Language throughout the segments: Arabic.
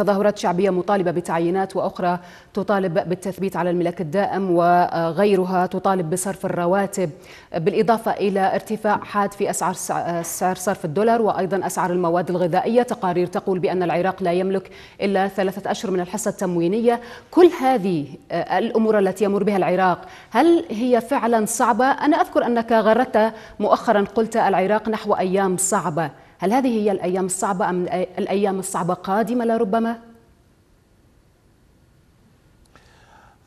تظاهرات شعبية مطالبة بتعيينات وأخرى تطالب بالتثبيت على الملك الدائم وغيرها تطالب بصرف الرواتب بالإضافة إلى ارتفاع حاد في أسعار سعر صرف الدولار وأيضا أسعار المواد الغذائية تقارير تقول بأن العراق لا يملك إلا ثلاثة أشهر من الحصة التموينية كل هذه آه، الأمور التي يمر بها العراق هل هي فعلا صعبة؟ أنا أذكر أنك غردت مؤخرا قلت العراق نحو أيام صعبة هل هذه هي الأيام الصعبة أم الأيام الصعبة قادمة لربما؟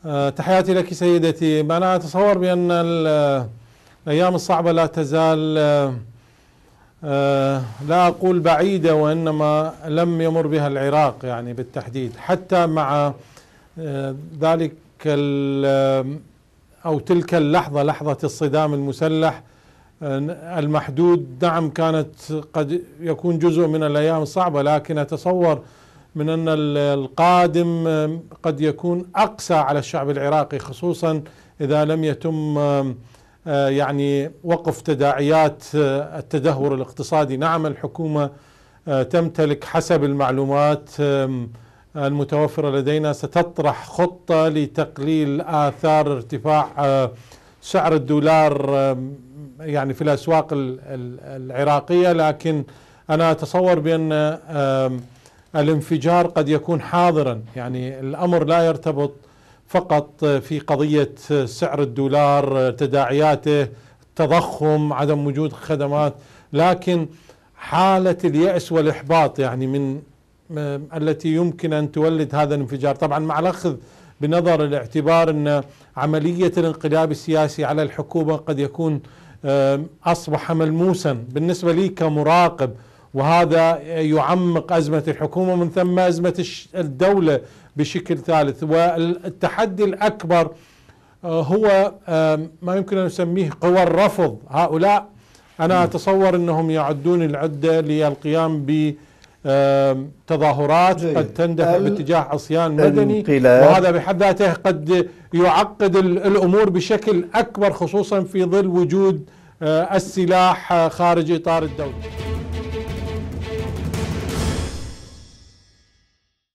آه، تحياتي لك سيدتي أنا أتصور بأن الأيام الصعبة لا تزال آه، آه، لا أقول بعيدة وإنما لم يمر بها العراق يعني بالتحديد حتى مع ذلك أو تلك اللحظة لحظة الصدام المسلح المحدود نعم كانت قد يكون جزء من الايام صعبه لكن اتصور من ان القادم قد يكون اقسى على الشعب العراقي خصوصا اذا لم يتم آه، يعني وقف تداعيات آه، التدهور الاقتصادي نعم الحكومه آه، تمتلك حسب المعلومات المتوفره لدينا ستطرح خطه لتقليل اثار ارتفاع سعر الدولار يعني في الاسواق العراقيه لكن انا اتصور بان الانفجار قد يكون حاضرا يعني الامر لا يرتبط فقط في قضيه سعر الدولار تداعياته التضخم عدم وجود خدمات لكن حاله الياس والاحباط يعني من التي يمكن ان تولد هذا الانفجار طبعا مع الاخذ بنظر الاعتبار ان عمليه الانقلاب السياسي على الحكومه قد يكون أصبح ملموسا بالنسبة لي كمراقب وهذا يعمق أزمة الحكومة من ثم أزمة الدولة بشكل ثالث والتحدي الأكبر آه، هو ما يمكن أن نسميه قوى الرفض هؤلاء أنا أتصور أنهم يعدون العدة للقيام ب تظاهرات جيد. قد تندفع باتجاه عصيان مدني وهذا بحد ذاته قد يعقد الامور بشكل اكبر خصوصا في ظل وجود آه، السلاح آه، خارج اطار الدوله